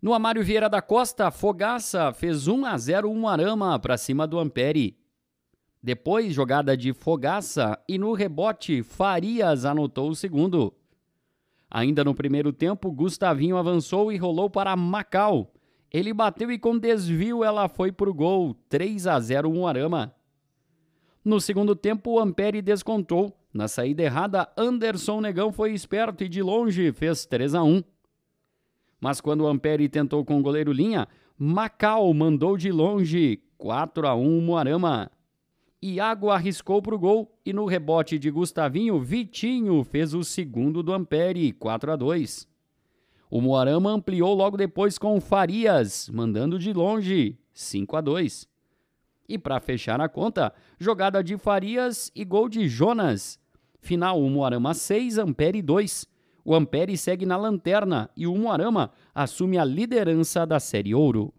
No Amário Vieira da Costa, Fogaça fez 1 a 0 um arama para cima do Ampere. Depois, jogada de Fogaça e no rebote, Farias anotou o segundo. Ainda no primeiro tempo, Gustavinho avançou e rolou para Macau. Ele bateu e com desvio ela foi para o gol, 3 a 0 um arama. No segundo tempo, o Ampere descontou. Na saída errada, Anderson Negão foi esperto e de longe fez 3 a 1. Mas quando Ampere tentou com o goleiro Linha, Macau mandou de longe 4 a 1 Moarama. Iago arriscou para o gol e no rebote de Gustavinho, Vitinho fez o segundo do Ampere, 4 a 2. O Moarama ampliou logo depois com Farias, mandando de longe, 5 a 2. E para fechar a conta, jogada de Farias e gol de Jonas. Final, o Moarama 6, Ampere 2. O Ampere segue na lanterna e o Moarama assume a liderança da Série Ouro.